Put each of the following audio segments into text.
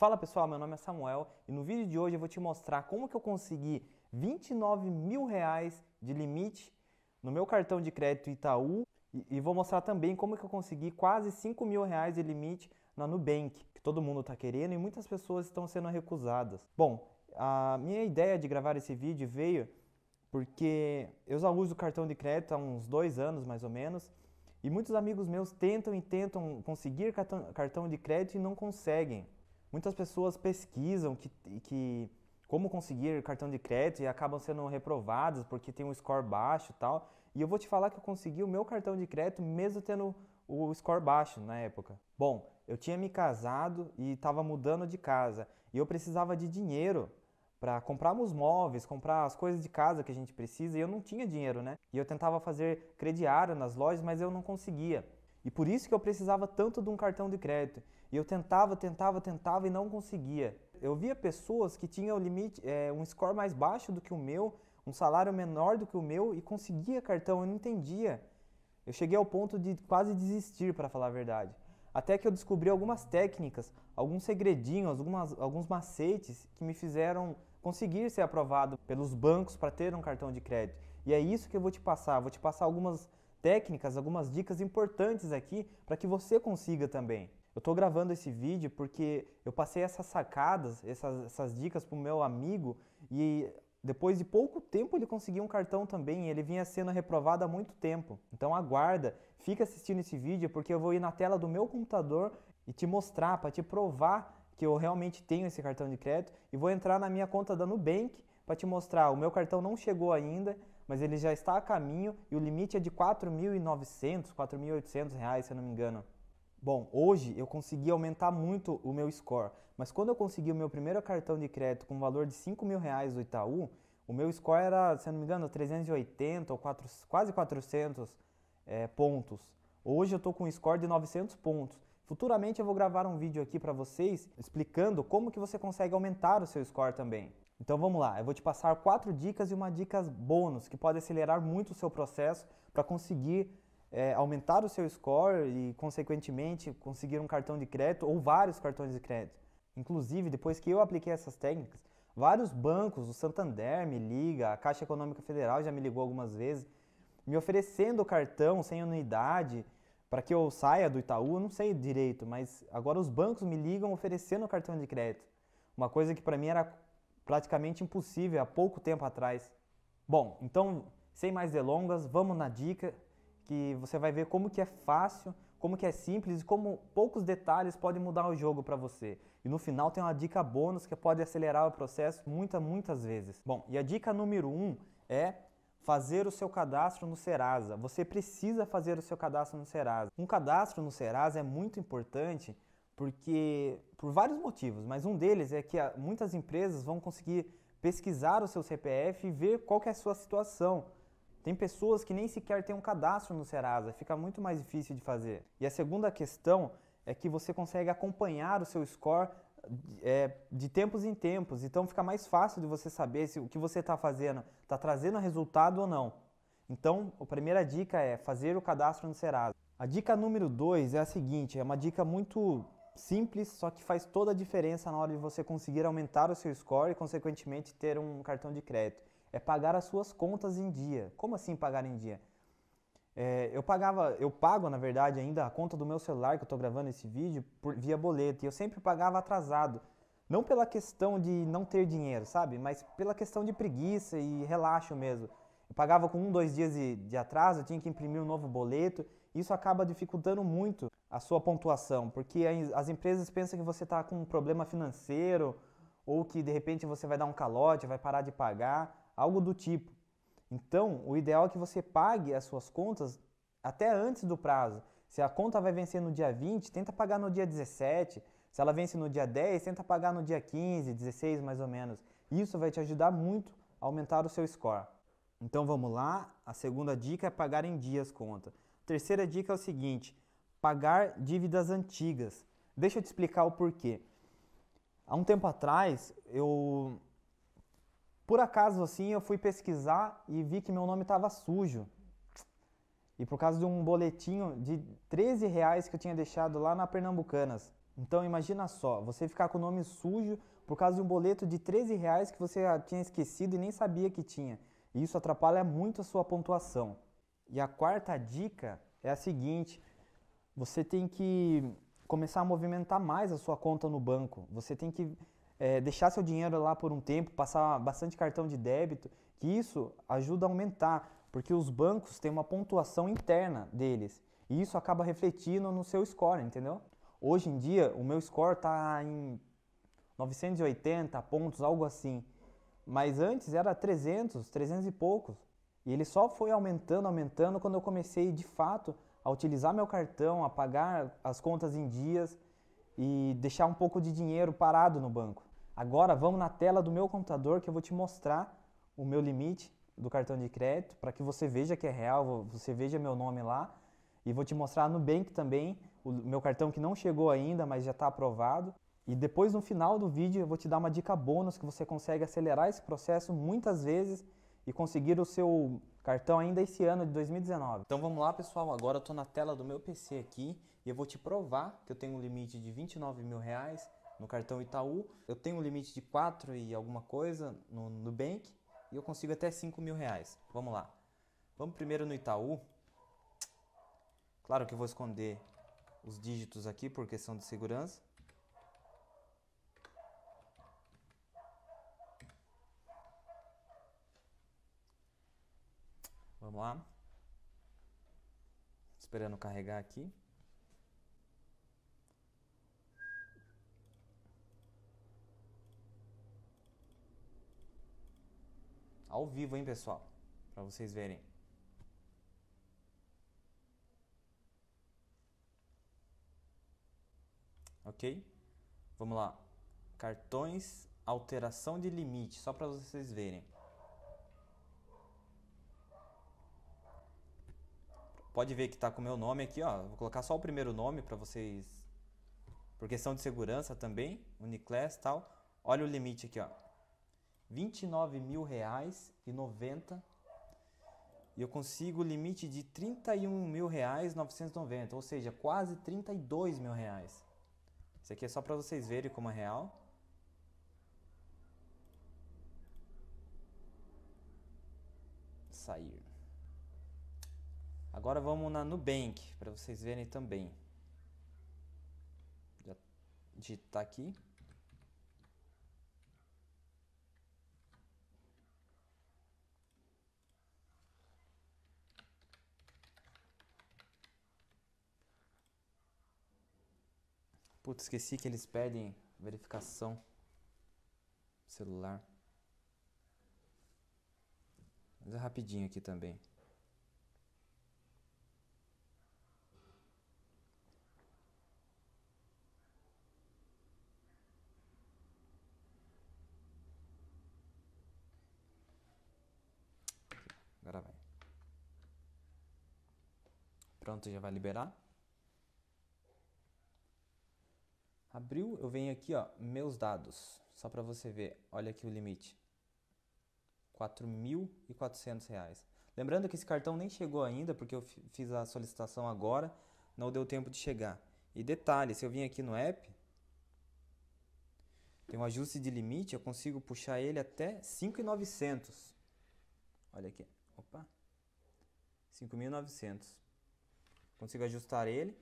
Fala pessoal, meu nome é Samuel e no vídeo de hoje eu vou te mostrar como que eu consegui 29 mil reais de limite no meu cartão de crédito Itaú e, vou mostrar também como que eu consegui quase 5 mil reais de limite na Nubank, que todo mundo está querendo e muitas pessoas estão sendo recusadas. Bom, a minha ideia de gravar esse vídeo veio porque eu já uso cartão de crédito há uns dois anos mais ou menos e muitos amigos meus tentam e tentam conseguir cartão de crédito e não conseguem. Muitas pessoas pesquisam que, que como conseguir cartão de crédito e acabam sendo reprovadas porque tem um score baixo e tal. E eu vou te falar que eu consegui o meu cartão de crédito mesmo tendo o score baixo na época. Bom, eu tinha me casado e estava mudando de casa e eu precisava de dinheiro para comprar os móveis, comprar as coisas de casa que a gente precisa e eu não tinha dinheiro, né? E eu tentava fazer crediário nas lojas, mas eu não conseguia. E por isso que eu precisava tanto de um cartão de crédito. E eu tentava, tentava, tentava e não conseguia. Eu via pessoas que tinham limite, é, um score mais baixo do que o meu, um salário menor do que o meu e conseguia cartão. Eu não entendia. Eu cheguei ao ponto de quase desistir, para falar a verdade. Até que eu descobri algumas técnicas, alguns segredinhos, algumas, alguns macetes que me fizeram conseguir ser aprovado pelos bancos para ter um cartão de crédito. E é isso que eu vou te passar. Vou te passar algumas técnicas, algumas dicas importantes aqui para que você consiga também. Eu estou gravando esse vídeo porque eu passei essas sacadas, essas, essas dicas para o meu amigo e depois de pouco tempo ele conseguiu um cartão também, ele vinha sendo reprovado há muito tempo. Então aguarda, fica assistindo esse vídeo porque eu vou ir na tela do meu computador e te mostrar, para te provar que eu realmente tenho esse cartão de crédito e vou entrar na minha conta da Nubank para te mostrar, o meu cartão não chegou ainda mas ele já está a caminho e o limite é de 4.900, 4.800 reais, se eu não me engano. Bom, hoje eu consegui aumentar muito o meu score, mas quando eu consegui o meu primeiro cartão de crédito com valor de R$ 5.000 reais do Itaú, o meu score era, se eu não me engano, 380 ou 4, quase 400 é, pontos. Hoje eu estou com um score de 900 pontos. Futuramente eu vou gravar um vídeo aqui para vocês explicando como que você consegue aumentar o seu score também. Então vamos lá, eu vou te passar quatro dicas e uma dica bônus que pode acelerar muito o seu processo para conseguir é, aumentar o seu score e, consequentemente, conseguir um cartão de crédito ou vários cartões de crédito. Inclusive, depois que eu apliquei essas técnicas, vários bancos, o Santander me liga, a Caixa Econômica Federal já me ligou algumas vezes, me oferecendo cartão sem anuidade para que eu saia do Itaú, eu não sei direito, mas agora os bancos me ligam oferecendo cartão de crédito. Uma coisa que para mim era praticamente impossível há pouco tempo atrás. Bom, então, sem mais delongas, vamos na dica que você vai ver como que é fácil, como que é simples e como poucos detalhes podem mudar o jogo para você. E no final tem uma dica bônus que pode acelerar o processo muitas, muitas vezes. Bom, e a dica número 1 um é fazer o seu cadastro no Serasa. Você precisa fazer o seu cadastro no Serasa. Um cadastro no Serasa é muito importante porque por vários motivos, mas um deles é que ah, muitas empresas vão conseguir pesquisar o seu CPF e ver qual é a sua situação. Tem pessoas que nem sequer têm um cadastro no Serasa, fica muito mais difícil de fazer. E a segunda questão é que você consegue acompanhar o seu score é, de tempos em tempos, então fica mais fácil de você saber se o que você está fazendo está trazendo resultado ou não. Então, a primeira dica é fazer o cadastro no Serasa. A dica número 2 é a seguinte, é uma dica muito simples, só que faz toda a diferença na hora de você conseguir aumentar o seu score e, consequentemente, ter um cartão de crédito. É pagar as suas contas em dia. Como assim pagar em dia? É, eu pagava, eu pago na verdade ainda a conta do meu celular que eu estou gravando esse vídeo por, via boleto e eu sempre pagava atrasado. Não pela questão de não ter dinheiro, sabe? Mas pela questão de preguiça e relaxo mesmo. Eu pagava com um, dois dias de, de atraso, eu tinha que imprimir um novo boleto. Isso acaba dificultando muito a sua pontuação, porque as empresas pensam que você está com um problema financeiro ou que de repente você vai dar um calote, vai parar de pagar, algo do tipo. Então, o ideal é que você pague as suas contas até antes do prazo. Se a conta vai vencer no dia 20, tenta pagar no dia 17. Se ela vence no dia 10, tenta pagar no dia 15, 16 mais ou menos. Isso vai te ajudar muito a aumentar o seu score. Então vamos lá, a segunda dica é pagar em dias conta. A terceira dica é o seguinte, pagar dívidas antigas. Deixa eu te explicar o porquê. Há um tempo atrás, eu por acaso assim, eu fui pesquisar e vi que meu nome estava sujo. E por causa de um boletinho de 13 reais que eu tinha deixado lá na Pernambucanas. Então imagina só, você ficar com o nome sujo por causa de um boleto de 13 reais que você tinha esquecido e nem sabia que tinha. E isso atrapalha muito a sua pontuação. E a quarta dica é a seguinte: você tem que começar a movimentar mais a sua conta no banco. Você tem que é, deixar seu dinheiro lá por um tempo, passar bastante cartão de débito, que isso ajuda a aumentar, porque os bancos têm uma pontuação interna deles. E isso acaba refletindo no seu score, entendeu? Hoje em dia, o meu score está em 980 pontos, algo assim. Mas antes era 300, 300 e poucos. E ele só foi aumentando, aumentando quando eu comecei de fato a utilizar meu cartão, a pagar as contas em dias e deixar um pouco de dinheiro parado no banco. Agora vamos na tela do meu computador que eu vou te mostrar o meu limite do cartão de crédito para que você veja que é real, você veja meu nome lá e vou te mostrar no Bank também o meu cartão que não chegou ainda, mas já está aprovado. E depois no final do vídeo eu vou te dar uma dica bônus que você consegue acelerar esse processo muitas vezes e conseguir o seu cartão ainda esse ano de 2019. Então vamos lá, pessoal. Agora eu na tela do meu PC aqui e eu vou te provar que eu tenho um limite de 29 mil reais no cartão Itaú. Eu tenho um limite de 4 e alguma coisa no Nubank e eu consigo até 5 mil reais. Vamos lá. Vamos primeiro no Itaú. Claro que eu vou esconder os dígitos aqui porque são de segurança. Vamos lá. Esperando carregar aqui. Ao vivo, hein, pessoal? Para vocês verem. Ok? Vamos lá. Cartões, alteração de limite, só para vocês verem. Pode ver que está com o meu nome aqui, ó. Vou colocar só o primeiro nome para vocês, por questão de segurança também, Uniclass e tal. Olha o limite aqui, ó. R$ 29.090 e eu consigo o limite de R$ 31.990, ou seja, quase R$ reais. Isso aqui é só para vocês verem como é real. Sair. Agora vamos na Nubank, para vocês verem também. Já digitar aqui. Putz, esqueci que eles pedem verificação celular. Mas é rapidinho aqui também. Agora vai. Pronto, já vai liberar. Abriu, eu venho aqui, ó, meus dados. Só para você ver, olha aqui o limite. R$ 4.400. Lembrando que esse cartão nem chegou ainda, porque eu fiz a solicitação agora, não deu tempo de chegar. E detalhe, se eu vim aqui no app, tem um ajuste de limite, eu consigo puxar ele até 5.900. Olha aqui. Opa. 5.900. Consigo ajustar ele,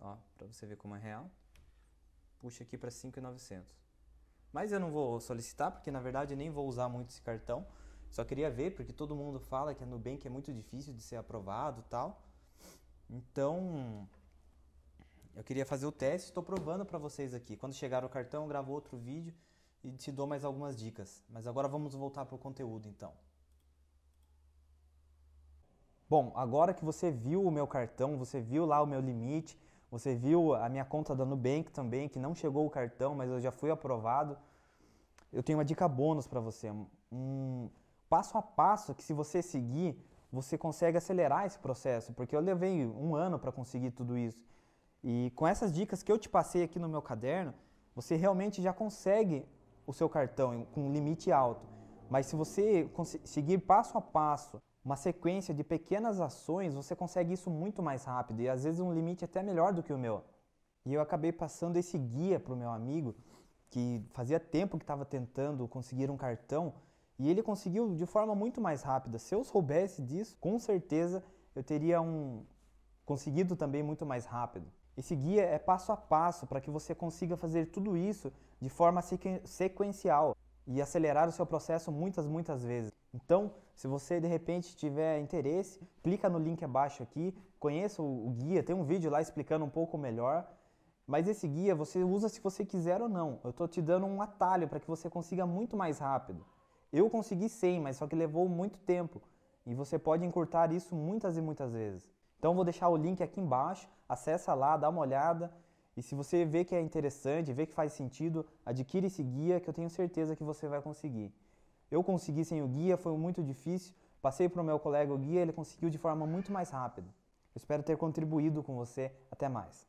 ó, para você ver como é real. Puxa aqui para 5.900. Mas eu não vou solicitar, porque na verdade eu nem vou usar muito esse cartão. Só queria ver, porque todo mundo fala que a Nubank é muito difícil de ser aprovado tal. Então, eu queria fazer o teste, estou provando para vocês aqui. Quando chegar o cartão, eu gravo outro vídeo e te dou mais algumas dicas. Mas agora vamos voltar para o conteúdo então. Bom, agora que você viu o meu cartão, você viu lá o meu limite, você viu a minha conta da Nubank também, que não chegou o cartão, mas eu já fui aprovado. Eu tenho uma dica bônus para você, um passo a passo que se você seguir, você consegue acelerar esse processo, porque eu levei um ano para conseguir tudo isso. E com essas dicas que eu te passei aqui no meu caderno, você realmente já consegue o seu cartão com um limite alto. Mas se você seguir passo a passo uma sequência de pequenas ações, você consegue isso muito mais rápido e às vezes um limite até melhor do que o meu. E eu acabei passando esse guia para o meu amigo, que fazia tempo que estava tentando conseguir um cartão, e ele conseguiu de forma muito mais rápida. Se eu soubesse disso, com certeza eu teria um conseguido também muito mais rápido. Esse guia é passo a passo para que você consiga fazer tudo isso de forma sequencial e acelerar o seu processo muitas, muitas vezes. Então, se você de repente tiver interesse, clica no link abaixo aqui, conheça o guia, tem um vídeo lá explicando um pouco melhor. Mas esse guia você usa se você quiser ou não. Eu estou te dando um atalho para que você consiga muito mais rápido. Eu consegui 100, mas só que levou muito tempo. E você pode encurtar isso muitas e muitas vezes. Então vou deixar o link aqui embaixo, acessa lá, dá uma olhada. E se você vê que é interessante, vê que faz sentido, adquire esse guia que eu tenho certeza que você vai conseguir. Eu consegui sem o guia, foi muito difícil. Passei para o meu colega o guia, ele conseguiu de forma muito mais rápida. Eu espero ter contribuído com você. Até mais.